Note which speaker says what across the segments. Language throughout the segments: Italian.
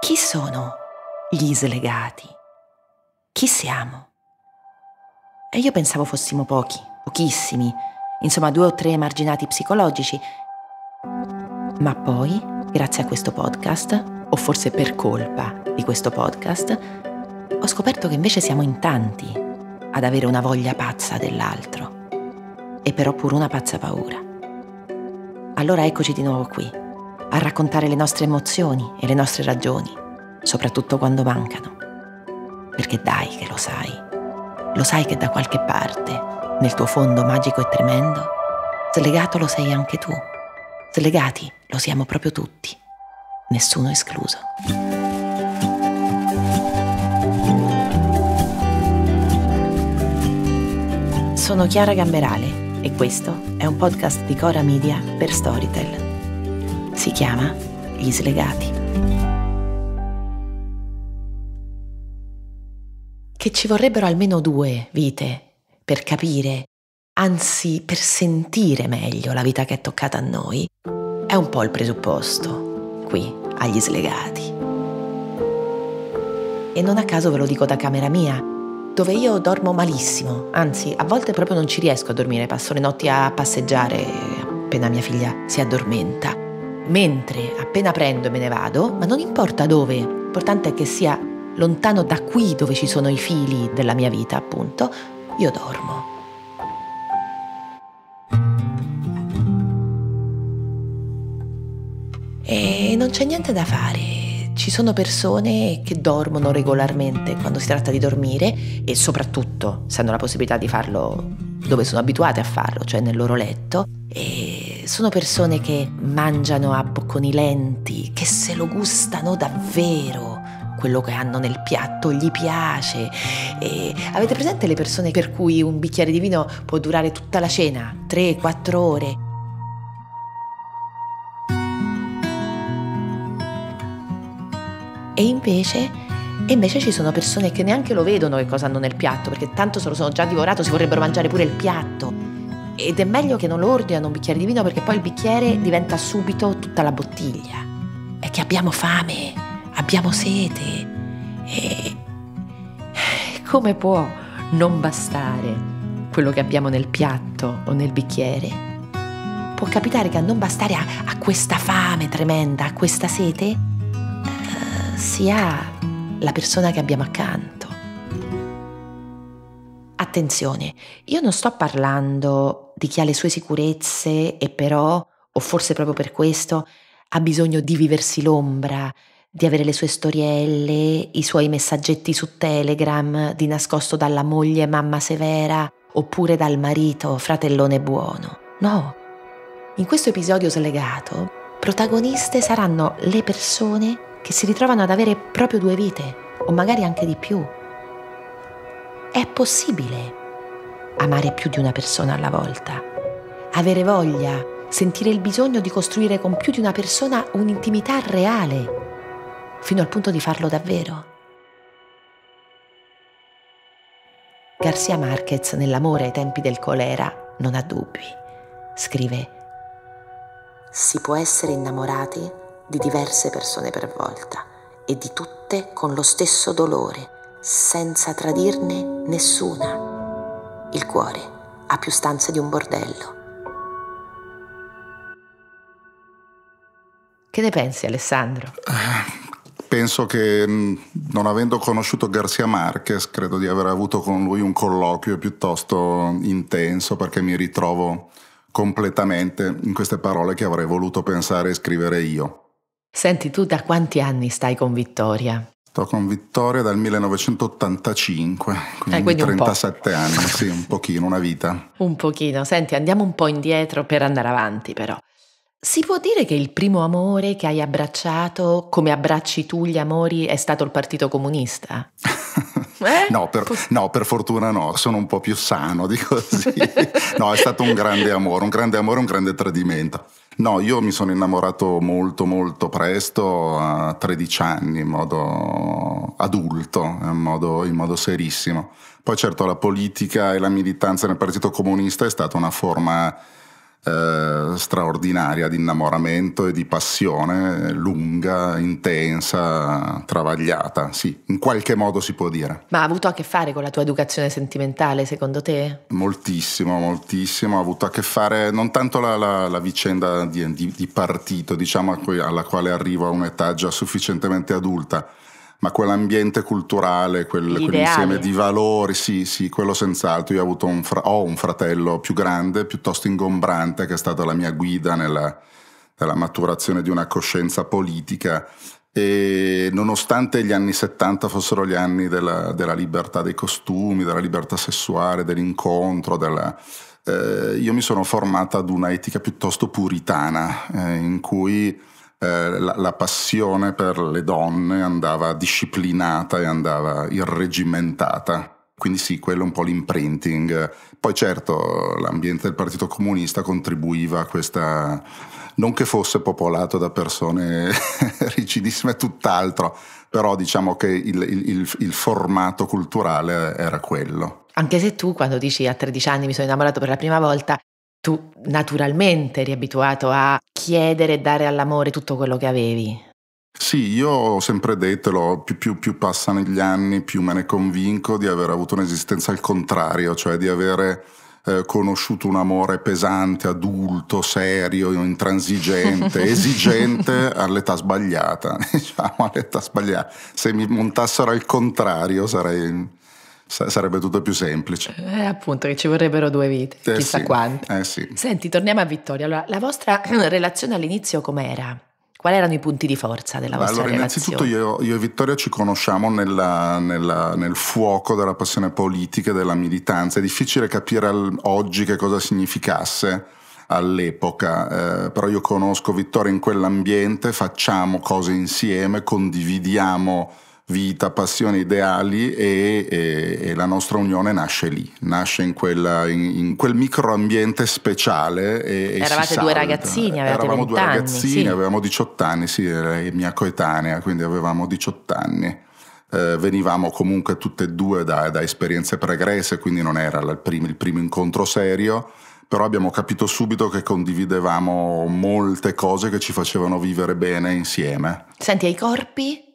Speaker 1: Chi sono gli slegati? Chi siamo? E io pensavo fossimo pochi, pochissimi, insomma due o tre emarginati psicologici. Ma poi, grazie a questo podcast, o forse per colpa di questo podcast, ho scoperto che invece siamo in tanti ad avere una voglia pazza dell'altro e però pure una pazza paura. Allora eccoci di nuovo qui, a raccontare le nostre emozioni e le nostre ragioni soprattutto quando mancano. Perché dai che lo sai, lo sai che da qualche parte, nel tuo fondo magico e tremendo, slegato lo sei anche tu. Slegati lo siamo proprio tutti, nessuno escluso. Sono Chiara Gamberale e questo è un podcast di Cora Media per Storytel. Si chiama Gli slegati. che ci vorrebbero almeno due vite per capire, anzi per sentire meglio la vita che è toccata a noi, è un po' il presupposto qui agli slegati. E non a caso ve lo dico da camera mia, dove io dormo malissimo, anzi a volte proprio non ci riesco a dormire, passo le notti a passeggiare appena mia figlia si addormenta. Mentre appena prendo e me ne vado, ma non importa dove, l'importante è che sia lontano da qui dove ci sono i fili della mia vita, appunto, io dormo. E non c'è niente da fare. Ci sono persone che dormono regolarmente quando si tratta di dormire e soprattutto se hanno la possibilità di farlo dove sono abituate a farlo, cioè nel loro letto. E sono persone che mangiano a bocconi lenti, che se lo gustano davvero quello che hanno nel piatto gli piace. E avete presente le persone per cui un bicchiere di vino può durare tutta la cena, 3-4 ore? E invece e invece ci sono persone che neanche lo vedono che cosa hanno nel piatto, perché tanto se lo sono già divorato, si vorrebbero mangiare pure il piatto. Ed è meglio che non lo ordinano un bicchiere di vino perché poi il bicchiere diventa subito tutta la bottiglia. È che abbiamo fame abbiamo sete. E come può non bastare quello che abbiamo nel piatto o nel bicchiere? Può capitare che a non bastare a, a questa fame tremenda, a questa sete, eh, sia la persona che abbiamo accanto. Attenzione, io non sto parlando di chi ha le sue sicurezze e però, o forse proprio per questo, ha bisogno di viversi l'ombra, di avere le sue storielle, i suoi messaggetti su Telegram di nascosto dalla moglie mamma severa oppure dal marito fratellone buono. No. In questo episodio slegato, protagoniste saranno le persone che si ritrovano ad avere proprio due vite, o magari anche di più. È possibile amare più di una persona alla volta, avere voglia, sentire il bisogno di costruire con più di una persona un'intimità reale fino al punto di farlo davvero. Garcia Marquez nell'amore ai tempi del colera non ha dubbi. Scrive Si può essere innamorati di diverse persone per volta e di tutte con lo stesso dolore, senza tradirne nessuna. Il cuore ha più stanze di un bordello. Che ne pensi Alessandro? Uh
Speaker 2: penso che mm, non avendo conosciuto Garcia Marquez, credo di aver avuto con lui un colloquio piuttosto intenso perché mi ritrovo completamente in queste parole che avrei voluto pensare e scrivere io.
Speaker 1: Senti, tu da quanti anni stai con Vittoria?
Speaker 2: Sto con Vittoria dal 1985, quindi, eh, quindi 37 anni, sì, un pochino, una vita.
Speaker 1: Un pochino, senti, andiamo un po' indietro per andare avanti però. Si può dire che il primo amore che hai abbracciato, come abbracci tu gli amori, è stato il Partito Comunista?
Speaker 2: Eh? No, per, no, per, fortuna no, sono un po' più sano di così. No, è stato un grande amore, un grande amore, un grande tradimento. No, io mi sono innamorato molto molto presto, a 13 anni, in modo adulto, in modo, in modo serissimo. Poi certo la politica e la militanza nel Partito Comunista è stata una forma eh, straordinaria di innamoramento e di passione lunga, intensa, travagliata, sì, in qualche modo si può dire.
Speaker 1: Ma ha avuto a che fare con la tua educazione sentimentale, secondo te?
Speaker 2: Moltissimo, moltissimo, ha avuto a che fare non tanto la, la, la vicenda di, di, di, partito, diciamo alla quale arrivo a un'età già sufficientemente adulta, ma quell'ambiente culturale, quel, quell'insieme di valori, sì, sì, quello senz'altro. Io ho avuto un, fra- ho un fratello più grande, piuttosto ingombrante, che è stata la mia guida nella, nella maturazione di una coscienza politica e nonostante gli anni 70 fossero gli anni della, della libertà dei costumi, della libertà sessuale, dell'incontro, della, eh, io mi sono formata ad una etica piuttosto puritana eh, in cui eh, la, la, passione per le donne andava disciplinata e andava irregimentata. Quindi sì, quello è un po' l'imprinting. Poi certo l'ambiente del Partito Comunista contribuiva a questa... non che fosse popolato da persone rigidissime, tutt'altro, però diciamo che il, il, il formato culturale era quello.
Speaker 1: Anche se tu, quando dici a 13 anni mi sono innamorato per la prima volta, tu naturalmente eri abituato a chiedere e dare all'amore tutto quello che avevi.
Speaker 2: Sì, io ho sempre detto, più, più, più, passano gli anni, più me ne convinco di aver avuto un'esistenza al contrario, cioè di avere eh, conosciuto un amore pesante, adulto, serio, intransigente, esigente all'età sbagliata, diciamo all'età sbagliata. Se mi montassero al contrario sarei Sarebbe tutto più semplice. Eh, appunto, che ci vorrebbero due vite, eh chissà sì, quante. Eh sì.
Speaker 1: Senti, torniamo a Vittoria. Allora, la vostra relazione all'inizio com'era? Quali erano i punti di forza della vostra allora, relazione? Allora,
Speaker 2: innanzitutto io, io, e Vittoria ci conosciamo nella, nella, nel fuoco della passione politica e della militanza. È difficile capire al, oggi che cosa significasse all'epoca, eh, però io conosco Vittoria in quell'ambiente, facciamo cose insieme, condividiamo vita, passioni, ideali e, e, e, la nostra unione nasce lì, nasce in, quella, in, in quel microambiente speciale. E, Eravate due ragazzini, avevate Eravamo due anni, ragazzini, sì. avevamo 18 anni, sì, lei mia coetanea, quindi avevamo 18 anni. Eh, venivamo comunque tutte e due da, da esperienze pregresse, quindi non era il primo, il primo incontro serio però abbiamo capito subito che condividevamo molte cose che ci facevano vivere bene insieme.
Speaker 1: Senti, ai corpi?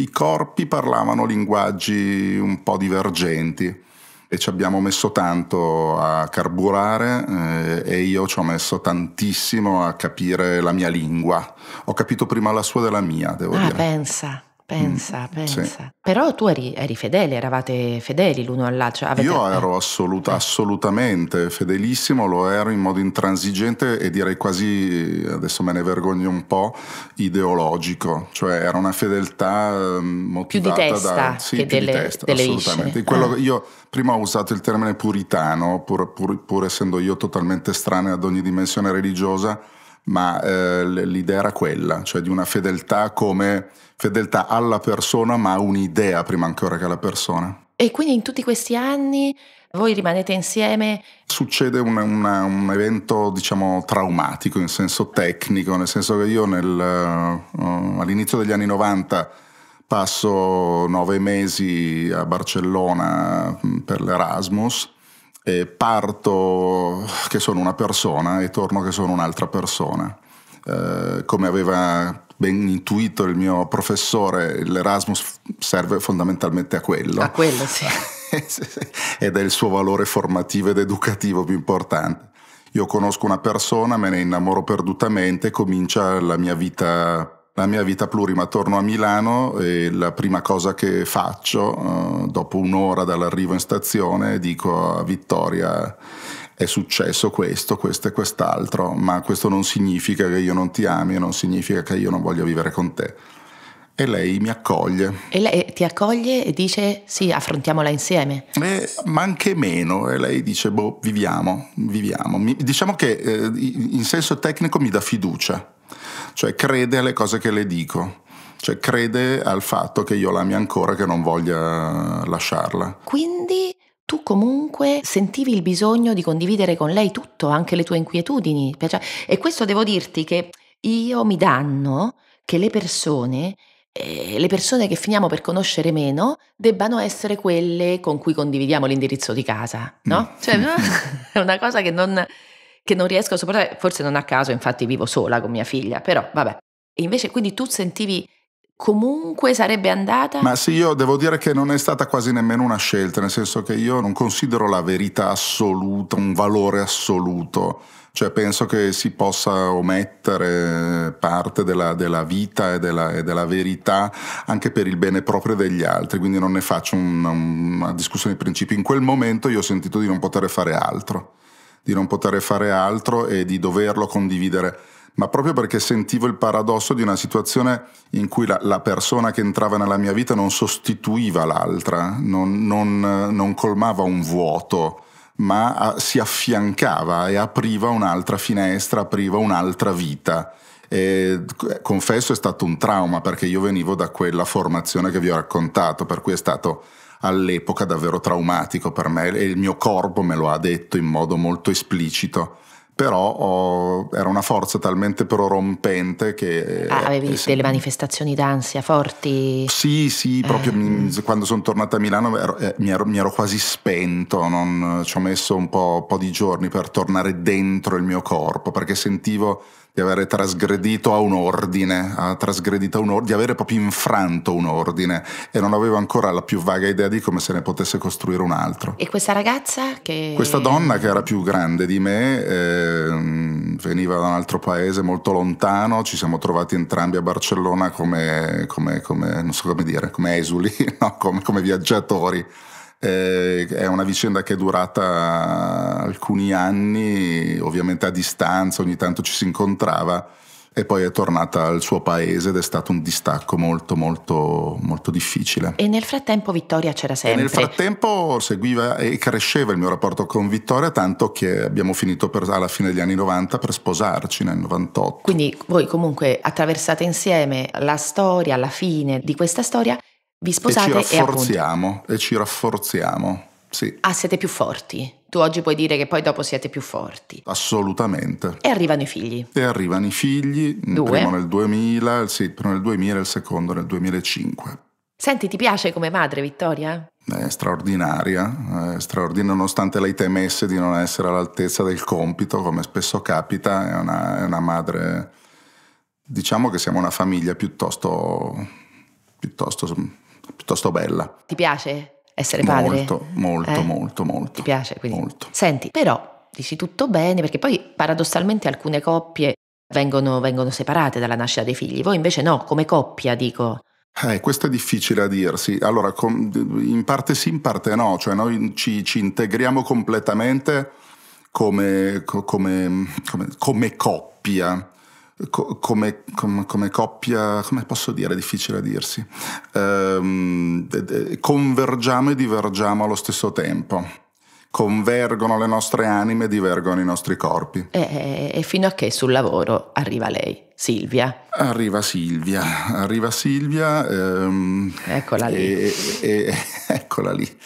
Speaker 2: i corpi parlavano linguaggi un po' divergenti e ci abbiamo messo tanto a carburare eh, e io ci ho messo tantissimo a capire la mia lingua. Ho capito prima la sua della mia, devo ah, dire.
Speaker 1: Pensa. Pensa, mm, pensa. Sì. Però tu eri, eri, fedele, eravate fedeli l'uno all'altro. Cioè avete... Io
Speaker 2: ero eh. assoluta, eh. assolutamente fedelissimo, lo ero in modo intransigente e direi quasi, adesso me ne vergogno un po', ideologico. Cioè era una fedeltà motivata ehm, più di testa da, sì, che delle, testa, delle assolutamente. Ah. Io prima ho usato il termine puritano, pur, pur, pur essendo io totalmente strano ad ogni dimensione religiosa ma eh, l'idea era quella, cioè di una fedeltà come fedeltà alla persona, ma un'idea prima ancora che alla persona.
Speaker 1: E quindi in tutti questi anni voi rimanete insieme?
Speaker 2: Succede un, una, un evento, diciamo, traumatico in senso tecnico, nel senso che io nel, uh, all'inizio degli anni 90 passo nove mesi a Barcellona mm, per l'Erasmus eh, parto che sono una persona e torno che sono un'altra persona. Eh, come aveva ben intuito il mio professore, l'Erasmus serve fondamentalmente a quello. A quello, sì. ed è il suo valore formativo ed educativo più importante. Io conosco una persona, me ne innamoro perdutamente, comincia la mia vita la mia vita plurima, torno a Milano e la prima cosa che faccio, eh, dopo un'ora dall'arrivo in stazione, dico a Vittoria è successo questo, questo e quest'altro, ma questo non significa che io non ti ami, non significa che io non voglio vivere con te. E lei mi accoglie. E lei eh, ti accoglie e dice sì, affrontiamola insieme. E, eh, ma anche meno, e lei dice boh, viviamo, viviamo. Mi, diciamo che eh, in senso tecnico mi dà fiducia cioè crede alle cose che le dico cioè crede al fatto che io l'ami ancora, che non voglia lasciarla.
Speaker 1: Quindi tu comunque sentivi il bisogno di condividere con lei tutto, anche le tue inquietudini. E questo devo dirti che io mi danno che le persone, eh, le persone che finiamo per conoscere meno, debbano essere quelle con cui condividiamo l'indirizzo di casa, no? Mm. Cioè, è una cosa che non che non riesco a sopportare, forse non a caso, infatti vivo sola con mia figlia, però vabbè. E invece quindi tu sentivi comunque sarebbe andata? Ma
Speaker 2: sì, io devo dire che non è stata quasi nemmeno una scelta, nel senso che io non considero la verità assoluta, un valore assoluto, cioè penso che si possa omettere parte della, della vita e della, e della, verità anche per il bene proprio degli altri, quindi non ne faccio una, una discussione di principio. In quel momento io ho sentito di non poter fare altro di non poter fare altro e di doverlo condividere, ma proprio perché sentivo il paradosso di una situazione in cui la, la persona che entrava nella mia vita non sostituiva l'altra, non, non, non colmava un vuoto, ma a, ah, si affiancava e apriva un'altra finestra, apriva un'altra vita. E, eh, confesso è stato un trauma perché io venivo da quella formazione che vi ho raccontato, per cui è stato all'epoca davvero traumatico per me e il mio corpo me lo ha detto in modo molto esplicito però oh, era una forza talmente prorompente che... Ah, eh, avevi eh,
Speaker 1: delle manifestazioni d'ansia forti?
Speaker 2: Sì, sì, eh. proprio eh. mi, quando sono tornato a Milano ero, eh, mi, ero, mi, ero, quasi spento, non, ci ho messo un po', po' di giorni per tornare dentro il mio corpo, perché sentivo di avere trasgredito a un ordine, a trasgredito un or- di avere proprio infranto un ordine e non avevo ancora la più vaga idea di come se ne potesse costruire un altro.
Speaker 1: E questa ragazza che...
Speaker 2: Questa donna che era più grande di me eh, veniva da un altro paese molto lontano, ci siamo trovati entrambi a Barcellona come, come, come non so come dire, come esuli, no? come, come viaggiatori. Eh, è una vicenda che è durata alcuni anni, ovviamente a distanza, ogni tanto ci si incontrava e poi è tornata al suo paese ed è stato un distacco molto molto molto difficile.
Speaker 1: E nel frattempo Vittoria c'era sempre. E nel
Speaker 2: frattempo seguiva e cresceva il mio rapporto con Vittoria tanto che abbiamo finito per, alla fine degli anni 90 per sposarci nel 98.
Speaker 1: Quindi voi comunque attraversate insieme la storia, la fine di questa storia vi sposate e ci rafforziamo.
Speaker 2: E, e ci rafforziamo, sì. Ah, siete più forti.
Speaker 1: Tu oggi puoi dire che poi dopo siete più forti.
Speaker 2: Assolutamente.
Speaker 1: E arrivano i figli.
Speaker 2: E arrivano i figli, mm, Due. il primo nel 2000, sì, il primo nel 2000 e il secondo nel 2005.
Speaker 1: Senti, ti piace come madre, Vittoria?
Speaker 2: È straordinaria, è straordinaria, nonostante lei temesse di non essere all'altezza del compito, come spesso capita, è una, è una madre... Diciamo che siamo una famiglia piuttosto, piuttosto piuttosto bella. Ti piace
Speaker 1: essere padre? Molto,
Speaker 2: molto, eh? molto, molto. Ti piace, quindi.
Speaker 1: Molto. Senti, però dici tutto bene, perché poi paradossalmente alcune coppie vengono, vengono separate dalla nascita dei figli, voi invece no, come coppia dico.
Speaker 2: Eh, questo è difficile a dirsi. Allora, in parte sì, in parte no, cioè noi ci, ci integriamo completamente come, come, come, come coppia co- come, com- come, coppia, come posso dire, è difficile a dirsi, ehm, convergiamo e divergiamo allo stesso tempo convergono le nostre anime, divergono i nostri corpi.
Speaker 1: E, e, fino a che sul lavoro arriva
Speaker 2: lei, Silvia. Arriva Silvia, arriva Silvia. Ehm, eccola lì. E, e, eccola lì.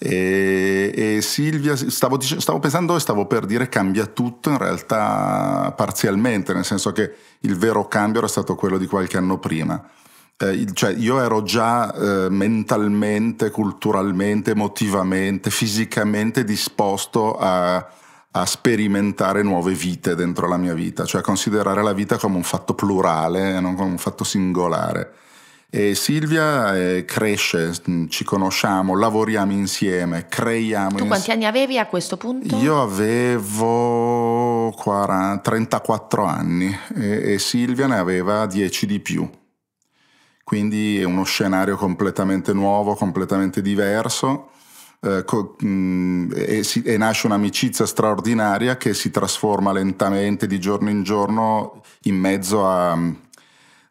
Speaker 2: E, e Silvia, stavo, dic- stavo pensando e stavo per dire cambia tutto, in realtà parzialmente, nel senso che il vero cambio era stato quello di qualche anno prima. Eh, cioè io ero già eh, mentalmente, culturalmente, emotivamente, fisicamente disposto a, a, sperimentare nuove vite dentro la mia vita, cioè a considerare la vita come un fatto plurale e non come un fatto singolare. E Silvia eh, cresce, mm, ci conosciamo, lavoriamo insieme, creiamo. Tu quanti
Speaker 1: insieme. anni avevi a questo punto? Io
Speaker 2: avevo 40, 34 anni e, e Silvia ne aveva 10 di più. Quindi è uno scenario completamente nuovo, completamente diverso. Eh, co- mh, mm, e, si, e, nasce un'amicizia straordinaria che si trasforma lentamente di giorno in giorno in mezzo a mm,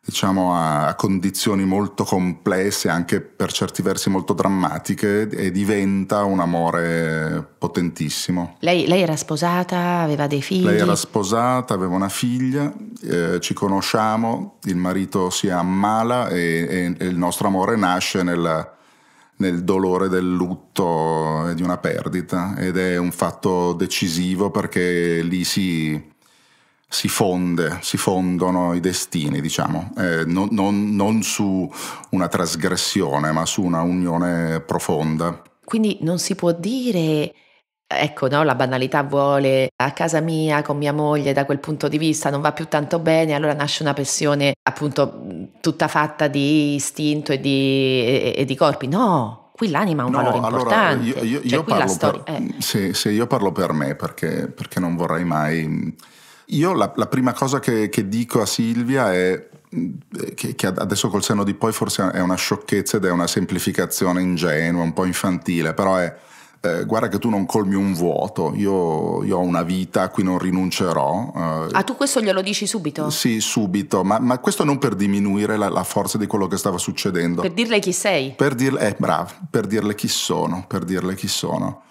Speaker 2: diciamo, a, condizioni molto complesse, anche per certi versi molto drammatiche, e diventa un amore potentissimo.
Speaker 1: Lei, lei era sposata, aveva dei figli? Lei era
Speaker 2: sposata, aveva una figlia, eh, ci conosciamo, il marito si ammala e, e, e il nostro amore nasce nella nel dolore del lutto e di una perdita ed è un fatto decisivo perché lì si, si fonde, si fondono i destini, diciamo, eh, non, non, non su una trasgressione, ma su una unione profonda.
Speaker 1: Quindi non si può dire Ecco, no, la banalità vuole a casa mia con mia moglie da quel punto di vista non va più tanto bene, allora nasce una pressione appunto tutta fatta di istinto e di, e, e di corpi. No, qui l'anima ha un no, valore importante. io, io, cioè, io parlo per,
Speaker 2: eh. se, se, io parlo per me, perché, perché non vorrei mai io la, la prima cosa che, che dico a Silvia è che, che, adesso col senno di poi forse è una sciocchezza ed è una semplificazione ingenua, un po' infantile, però è eh, guarda che tu non colmi un vuoto, io, io ho una vita a cui non rinuncerò. Eh, ah,
Speaker 1: tu questo glielo dici subito?
Speaker 2: Sì, subito, ma, ma questo non per diminuire la, la, forza di quello che stava succedendo. Per
Speaker 1: dirle chi sei?
Speaker 2: Per dirle, eh, bravo, per dirle chi sono, per dirle chi sono.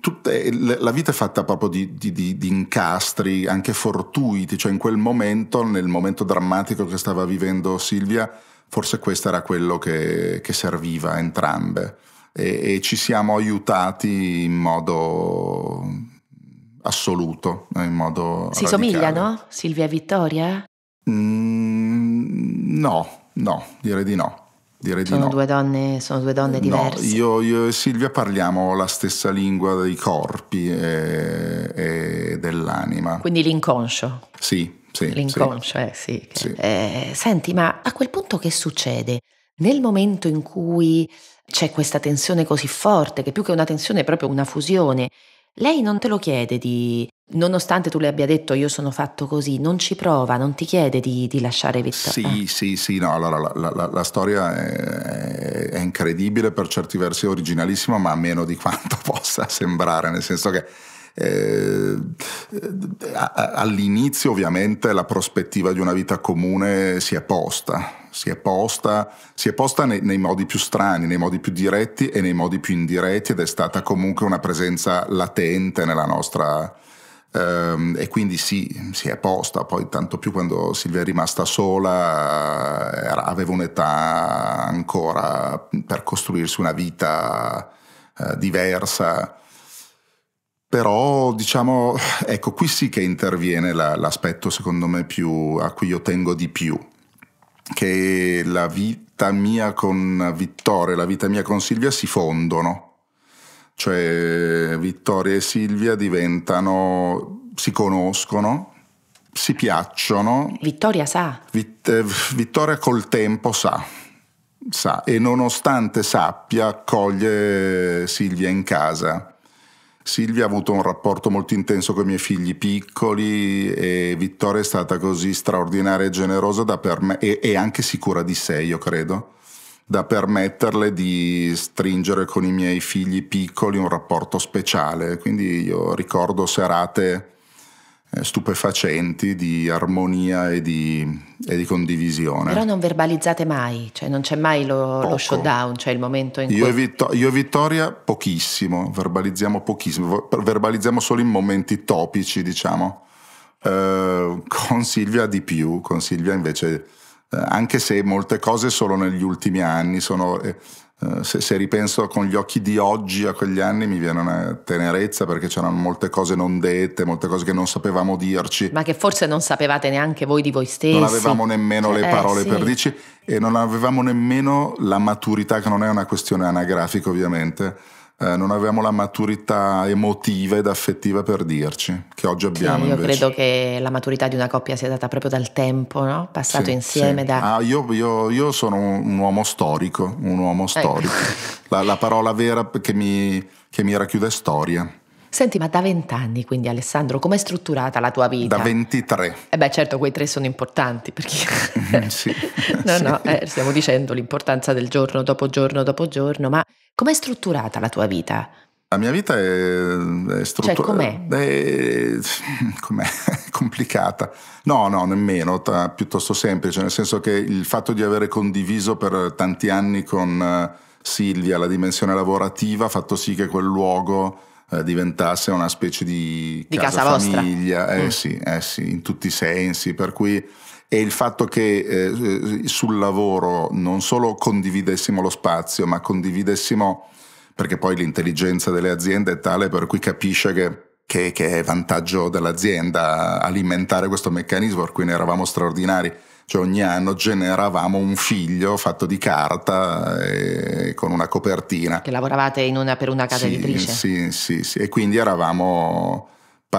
Speaker 2: Tutte, la vita è fatta proprio di, di, di, di, incastri, anche fortuiti, cioè in quel momento, nel momento drammatico che stava vivendo Silvia, forse questo era quello che, che serviva a entrambe e, e, ci siamo aiutati in modo assoluto, in modo... Si radicale. somigliano
Speaker 1: Silvia e Vittoria?
Speaker 2: Mm, no, no, direi di no. Direi sono, di no.
Speaker 1: due donne, sono due donne diverse. No,
Speaker 2: io, io, e Silvia parliamo la stessa lingua dei corpi e, e dell'anima.
Speaker 1: Quindi l'inconscio.
Speaker 2: Sì, sì.
Speaker 1: L'inconscio, sì. eh sì. sì. Eh, senti, ma a quel punto che succede? Nel momento in cui c'è questa tensione così forte, che più che una tensione è proprio una fusione, lei non te lo chiede di Nonostante tu le abbia detto io sono fatto così, non ci prova, non ti chiede di, di lasciare Vittorio. Sì,
Speaker 2: eh. sì, sì, no, allora la, la, la, la storia è, è, incredibile, per certi versi è originalissima, ma meno di quanto possa sembrare, nel senso che eh, all'inizio ovviamente la prospettiva di una vita comune si è posta, si è posta, si è posta nei, nei, modi più strani, nei modi più diretti e nei modi più indiretti ed è stata comunque una presenza latente nella nostra Ehm, e quindi sì, si, è posta, poi tanto più quando Silvia è rimasta sola, era, aveva un'età ancora per costruirsi una vita eh, diversa. Però diciamo, ecco, qui sì che interviene la, l'aspetto secondo me più, a cui io tengo di più, che la vita mia con Vittorio e la vita mia con Silvia si fondono cioè Vittoria e Silvia diventano, si conoscono, si piacciono.
Speaker 1: Vittoria sa.
Speaker 2: Vit, eh, Vittoria col tempo sa, sa e nonostante sappia accoglie Silvia in casa. Silvia ha avuto un rapporto molto intenso con i miei figli piccoli e Vittoria è stata così straordinaria e generosa da permettere, e, e anche sicura di sé, io credo, da permetterle di stringere con i miei figli piccoli un rapporto speciale. Quindi io ricordo serate eh, stupefacenti di armonia e di, e di, condivisione. Però
Speaker 1: non verbalizzate mai, cioè non c'è mai lo, lo showdown, cioè il momento in io cui... E
Speaker 2: Vittor- io e Vittoria pochissimo, verbalizziamo pochissimo, verbalizziamo solo in momenti topici, diciamo. Eh, con Silvia di più, con Silvia invece eh, anche se molte cose solo negli ultimi anni sono... Eh, eh, se, se, ripenso con gli occhi di oggi a quegli anni mi viene una tenerezza perché c'erano molte cose non dette, molte cose che non sapevamo dirci.
Speaker 1: Ma che forse non sapevate neanche voi di voi stessi. Non avevamo nemmeno cioè, le parole eh, sì. per dirci
Speaker 2: e non avevamo nemmeno la maturità, che non è una questione anagrafica ovviamente, eh, non avevamo la maturità emotiva ed affettiva per dirci, che oggi abbiamo. Sì, io invece.
Speaker 1: credo che la maturità di una coppia sia data proprio
Speaker 2: dal tempo, no? passato sì, insieme. Sì. Da... Ah, io, io, io, sono un uomo storico, un uomo ecco. storico. Eh. La, la, parola vera che mi, che mi racchiude è storia.
Speaker 1: Senti, ma da vent'anni quindi Alessandro, com'è strutturata la tua vita? Da
Speaker 2: 23.
Speaker 1: Eh beh certo, quei tre sono importanti perché... Mm-hmm, sì, no, sì. no, eh, stiamo dicendo l'importanza del giorno dopo giorno dopo giorno, ma com'è strutturata la tua vita?
Speaker 2: La mia vita è, è strutturata. Cioè, com'è? È, eh, com'è? complicata. No, no, nemmeno, ta, piuttosto semplice, nel senso che il fatto di avere condiviso per tanti anni con eh, Silvia la dimensione lavorativa ha fatto sì che quel luogo eh, diventasse una specie di, di casa, casa famiglia, eh, mm. sì, eh, sì, in tutti i sensi, per cui e il fatto che eh, eh, sul lavoro non solo condividessimo lo spazio, ma condividessimo, perché poi l'intelligenza delle aziende è tale per cui capisce che, che, che è vantaggio dell'azienda alimentare questo meccanismo, per cui ne eravamo straordinari cioè ogni anno generavamo un figlio fatto di carta e, eh, con una copertina. Che
Speaker 1: lavoravate una, per una casa sì, editrice?
Speaker 2: Sì, sì, sì. E quindi eravamo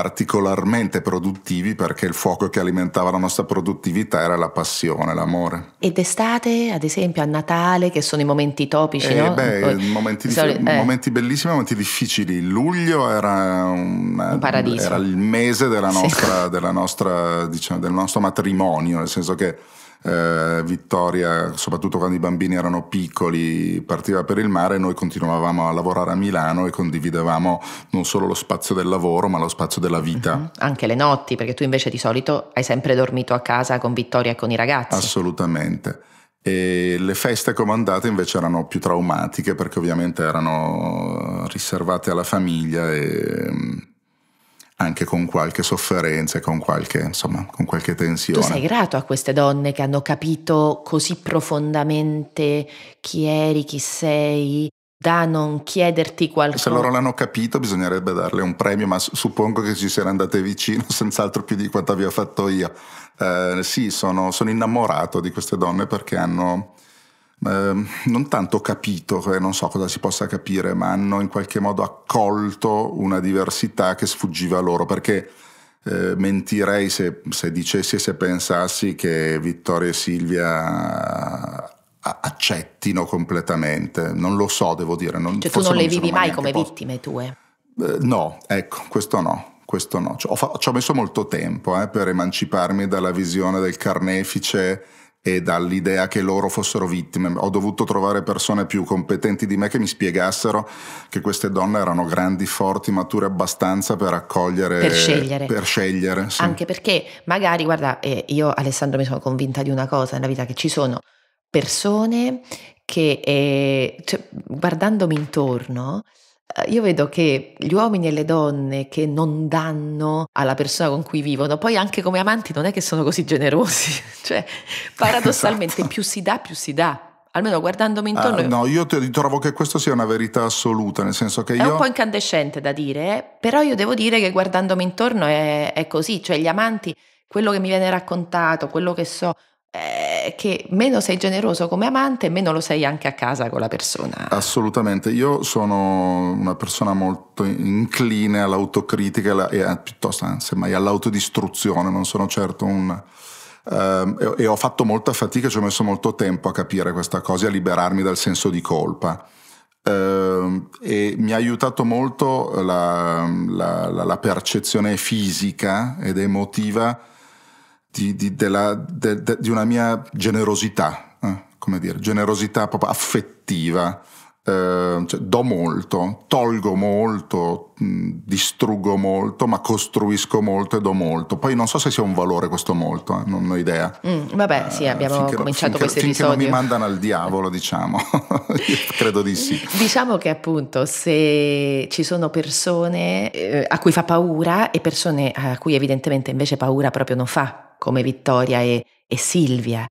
Speaker 2: particolarmente produttivi perché il fuoco che alimentava la nostra produttività era la passione, l'amore.
Speaker 1: Ed estate, ad esempio, a Natale, che sono i momenti topici, eh, no? Beh, momenti, difi- eh.
Speaker 2: momenti, bellissimi, momenti difficili. Luglio era, una, un paradiso. era il mese della nostra, sì. della nostra, diciamo, del nostro matrimonio, nel senso che eh, Vittoria, soprattutto quando i bambini erano piccoli, partiva per il mare, noi continuavamo a lavorare a Milano e condividevamo non solo lo spazio del lavoro, ma lo spazio della vita. Mm-hmm.
Speaker 1: Anche le notti, perché tu invece di solito hai sempre dormito a casa con Vittoria e con i ragazzi.
Speaker 2: Assolutamente. E le feste comandate invece erano più traumatiche perché ovviamente erano riservate alla famiglia e mm, anche con qualche sofferenza e con qualche, insomma, con qualche tensione. Tu sei
Speaker 1: grato a queste donne che hanno capito così profondamente chi eri, chi sei, da non chiederti qualcosa. Se loro
Speaker 2: l'hanno capito bisognerebbe darle un premio, ma suppongo che ci siano andate vicino, senz'altro più di quanto abbia fatto io. Eh, sì, sono, sono innamorato di queste donne perché hanno Ehm, non tanto capito, eh, non so cosa si possa capire, ma hanno in qualche modo accolto una diversità che sfuggiva loro, perché eh, mentirei se, se, dicessi e se pensassi che Vittorio e Silvia accettino completamente, non lo so, devo dire. Non, cioè tu non le vivi mai, come posto.
Speaker 1: vittime tue?
Speaker 2: Eh, no, ecco, questo no questo no. Ci ho, ho, messo molto tempo eh, per emanciparmi dalla visione del carnefice e dall'idea che loro fossero vittime. Ho dovuto trovare persone più competenti di me che mi spiegassero che queste donne erano grandi, forti, mature abbastanza per accogliere. Per scegliere. Per scegliere sì. Anche
Speaker 1: perché magari, guarda, eh, io Alessandro mi sono convinta di una cosa nella vita, che ci sono persone che eh, cioè, guardandomi intorno eh, io vedo che gli uomini e le donne che non danno alla persona con cui vivono, poi anche come amanti non è che sono così
Speaker 2: generosi,
Speaker 1: cioè paradossalmente esatto. più si dà più si dà almeno guardandomi ah, intorno. Uh,
Speaker 2: no, io ti ritrovo che questa sia una verità assoluta, nel senso che è io... È un po'
Speaker 1: incandescente da dire, eh? però io devo dire che guardandomi intorno è, è, così, cioè gli amanti, quello che mi viene raccontato, quello che so, eh, che meno sei generoso come amante, meno lo sei anche a casa
Speaker 2: con la persona. Assolutamente, io sono una persona molto incline all'autocritica e a, piuttosto eh, semmai all'autodistruzione, non sono certo un... Uh, e, e ho fatto molta fatica, ci ho messo molto tempo a capire questa cosa e a liberarmi dal senso di colpa. Uh, e mi ha aiutato molto la, la, la percezione fisica ed emotiva di, di, della, de, de, di una mia generosità, eh, come dire, generosità proprio affettiva. Eh, cioè, do molto, tolgo molto, mh, distruggo molto, ma costruisco molto e do molto. Poi non so se sia un valore questo molto, eh, non ho idea.
Speaker 1: Mm, vabbè, sì, eh, abbiamo eh, cominciato finché, questo finché episodio. Finché non mi mandano
Speaker 2: al diavolo, diciamo, credo di sì.
Speaker 1: Diciamo che appunto se ci sono persone eh, a cui fa paura e persone a cui evidentemente invece paura proprio non fa come Vittoria e, e Silvia.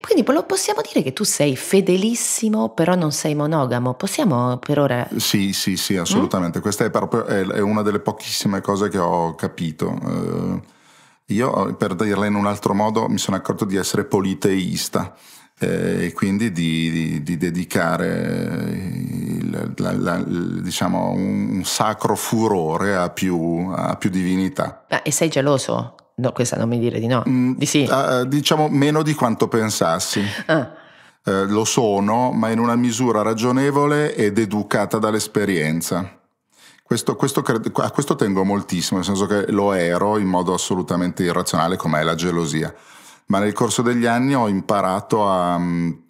Speaker 1: Quindi possiamo dire che tu sei fedelissimo, però non sei monogamo. Possiamo per ora...
Speaker 2: Sì, sì, sì, mm? assolutamente. Mm? Questa è proprio è una delle pochissime cose che ho capito. Eh, io, eh, per dirla in un altro modo, mi sono accorto di essere politeista eh, e quindi di, di, di dedicare il, la, la, diciamo un, sacro furore a più, a più divinità. Ah, e sei geloso?
Speaker 1: No, questa non mi dire di no. Mm,
Speaker 2: di sì. Uh, diciamo meno di quanto pensassi. Ah. Uh, lo sono, ma in una misura ragionevole ed educata dall'esperienza. Questo, questo, a questo tengo moltissimo, nel senso che lo ero in modo assolutamente irrazionale, come è la gelosia. Ma nel corso degli anni ho imparato a um,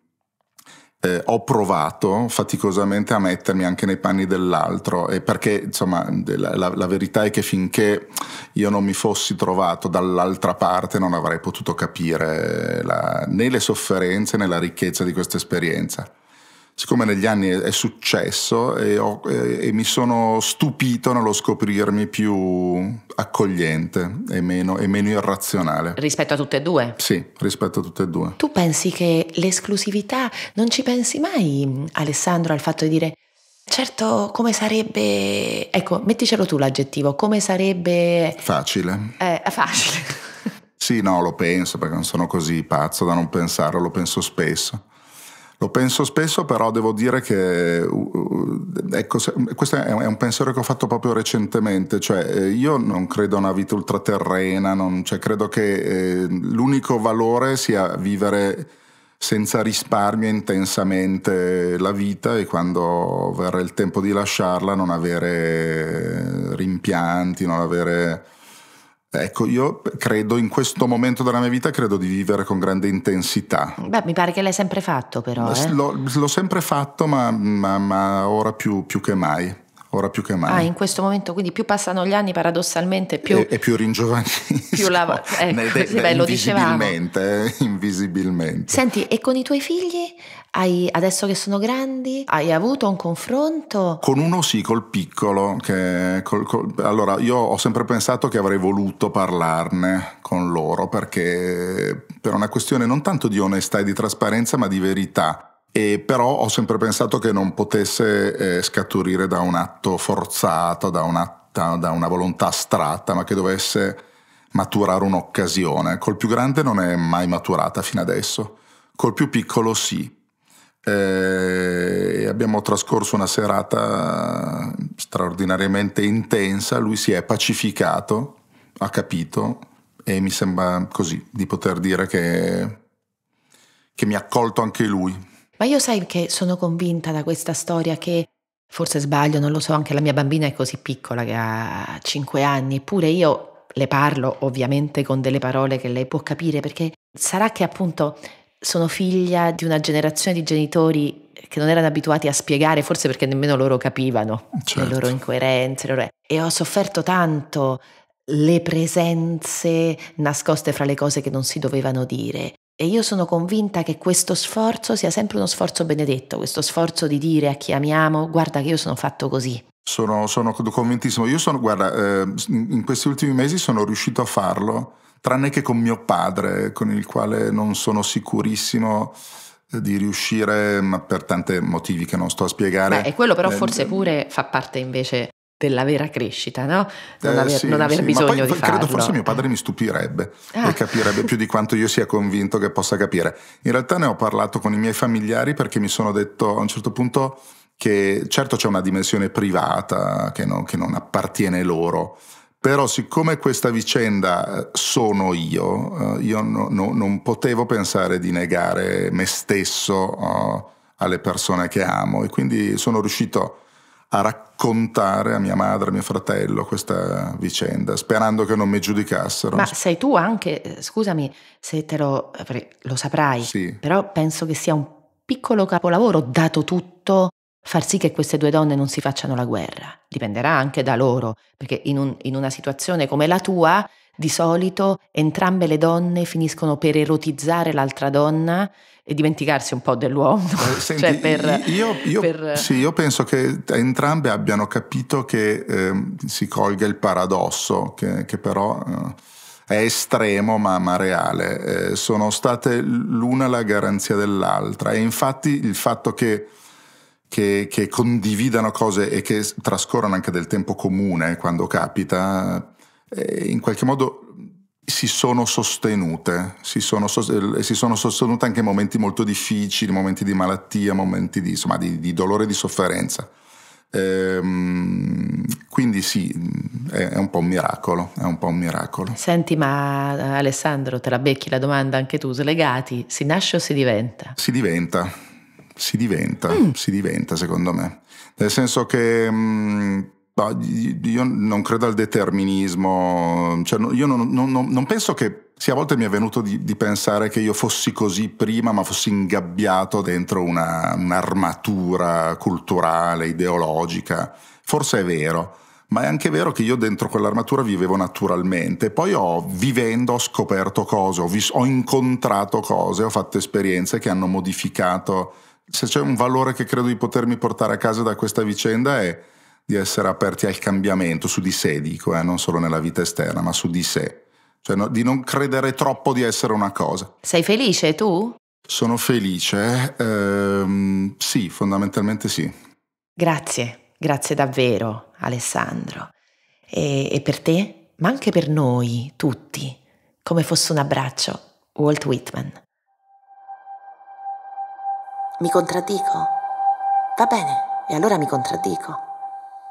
Speaker 2: eh, ho provato faticosamente a mettermi anche nei panni dell'altro e perché insomma la, la, verità è che finché io non mi fossi trovato dall'altra parte non avrei potuto capire la, né le sofferenze né la ricchezza di questa esperienza siccome negli anni è, successo e, ho, e, mi sono stupito nello scoprirmi più accogliente e meno, e meno, irrazionale. Rispetto a tutte e due? Sì, rispetto a tutte e due.
Speaker 1: Tu pensi che l'esclusività, non ci pensi mai Alessandro al fatto di dire... Certo, come sarebbe... Ecco, metticelo tu l'aggettivo, come sarebbe...
Speaker 2: Facile.
Speaker 1: Eh, facile.
Speaker 2: sì, no, lo penso perché non sono così pazzo da non pensarlo, lo penso spesso lo penso spesso, però devo dire che uh, uh, ecco, questo è un pensiero che ho fatto proprio recentemente, cioè eh, io non credo a una vita ultraterrena, non, cioè, credo che eh, l'unico valore sia vivere senza risparmio intensamente la vita e quando verrà il tempo di lasciarla non avere rimpianti, non avere Ecco, io credo in questo momento della mia vita, credo di vivere con grande intensità. Beh,
Speaker 1: mi pare che l'hai sempre fatto però. Eh?
Speaker 2: L'ho, l'ho, sempre fatto, ma, ma, ma ora più, più che mai ora più che mai. Ah, in
Speaker 1: questo momento, quindi più passano gli anni paradossalmente più... E,
Speaker 2: e più ringiovanisco.
Speaker 1: Più lavoro. Ecco, eh, sì, beh, lo dicevamo.
Speaker 2: Invisibilmente, eh, invisibilmente.
Speaker 1: Senti, e con i tuoi figli hai, adesso che sono grandi, hai avuto un confronto?
Speaker 2: Con uno sì, col piccolo. Che, col, col, allora, io ho sempre pensato che avrei voluto parlarne con loro perché per una questione non tanto di onestà e di trasparenza, ma di verità. E però ho sempre pensato che non potesse eh, scaturire da un atto forzato, da, un atto, da una volontà astratta, ma che dovesse maturare un'occasione. Col più grande non è mai maturata fino adesso, col più piccolo sì, eh, abbiamo trascorso una serata straordinariamente intensa, lui si è pacificato, ha capito e mi sembra così di poter dire che, che mi ha accolto anche lui.
Speaker 1: Ma io sai che sono convinta da questa storia che forse sbaglio, non lo so, anche la mia bambina è così piccola che ha 5 anni, eppure io le parlo ovviamente con delle parole che lei può capire perché sarà che appunto sono figlia di una generazione di genitori che non erano abituati a spiegare, forse perché nemmeno loro capivano certo. le loro incoerenze. loro... E ho sofferto tanto le presenze nascoste fra le cose che non si dovevano dire. E io sono convinta che questo sforzo sia sempre uno sforzo benedetto, questo sforzo di dire a chi amiamo, guarda che io sono fatto così.
Speaker 2: Sono, sono convintissimo. Io sono, guarda, eh, in questi ultimi mesi sono riuscito a farlo tranne che con mio padre, con il quale non sono sicurissimo eh, di riuscire, ma per tanti motivi che non sto a spiegare. Beh, e quello però eh, forse
Speaker 1: pure fa parte invece della vera crescita, no?
Speaker 2: Non, eh, aver, sì, non aver sì, bisogno ma poi, di farlo. Credo forse mio padre mi stupirebbe ah. e capirebbe più di quanto io sia convinto che possa capire. In realtà ne ho parlato con i miei familiari perché mi sono detto a un certo punto che certo c'è una dimensione privata che non, che non appartiene loro, però siccome questa vicenda eh, sono io, eh, io no, no, non potevo pensare di negare me stesso eh, alle persone che amo e quindi sono riuscito a raccontare a mia madre, a mio fratello questa vicenda, sperando che non mi giudicassero. Ma
Speaker 1: sei tu anche, scusami se te lo, lo saprai, sì. però penso che sia un piccolo capolavoro, dato tutto Far sì che queste due donne non si facciano la guerra dipenderà anche da loro, perché in, un, in una situazione come la tua, di solito entrambe le donne finiscono per erotizzare l'altra donna e dimenticarsi un po' dell'uomo. Eh, cioè, senti, cioè per, io, io, per... Sì,
Speaker 2: io penso che entrambe abbiano capito che eh, si colga il paradosso, che, che però... Eh, è estremo ma, ma reale, eh, sono state l'una la garanzia dell'altra e infatti il fatto che che, che condividano cose e che trascorrono anche del tempo comune quando capita, eh, in qualche modo si sono sostenute, si sono, eh, si sono, sostenute anche in momenti molto difficili, momenti di malattia, momenti di, insomma, di, di dolore e di sofferenza. Ehm, quindi sì, è, è, un po' un miracolo, è un po' un miracolo.
Speaker 1: Senti, ma eh, Alessandro, te la becchi la domanda anche tu, slegati, si nasce o si diventa?
Speaker 2: Si diventa si diventa, mm. si diventa secondo me. Nel senso che... Mh, mm, io non credo al determinismo, cioè, io non, non, non, penso che sia a volte mi è venuto di, di, pensare che io fossi così prima, ma fossi ingabbiato dentro una, un'armatura culturale, ideologica. Forse è vero, ma è anche vero che io dentro quell'armatura vivevo naturalmente. Poi ho, vivendo, ho scoperto cose, ho, vis- ho incontrato cose, ho fatto esperienze che hanno modificato se c'è un valore che credo di potermi portare a casa da questa vicenda è di essere aperti al cambiamento su di sé, dico, eh, non solo nella vita esterna, ma su di sé. Cioè no, di non credere troppo di essere una cosa.
Speaker 1: Sei felice tu?
Speaker 2: Sono felice, ehm, sì, fondamentalmente sì.
Speaker 1: Grazie, grazie davvero Alessandro. E, e per te, ma anche per noi tutti, come fosse un abbraccio, Walt Whitman. Mi contraddico? Va bene, e allora mi contraddico.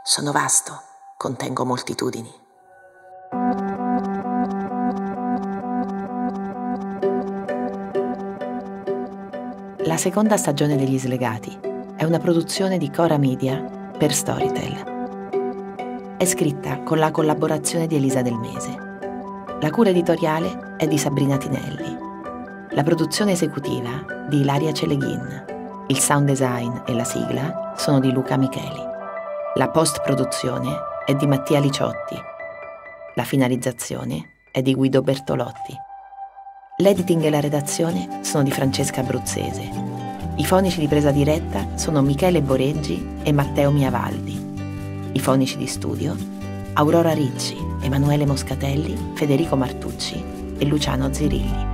Speaker 1: Sono vasto, contengo moltitudini. La seconda stagione degli Slegati è una produzione di Cora Media per Storytel. È scritta con la collaborazione di Elisa Del Mese. La cura editoriale è di Sabrina Tinelli. La produzione esecutiva di Ilaria Celeghin. Il sound design e la sigla sono di Luca Micheli. La post-produzione è di Mattia Liciotti. La finalizzazione è di Guido Bertolotti. L'editing e la redazione sono di Francesca Abruzzese. I fonici di presa diretta sono Michele Boreggi e Matteo Miavaldi. I fonici di studio Aurora Ricci, Emanuele Moscatelli, Federico Martucci e Luciano Zirilli.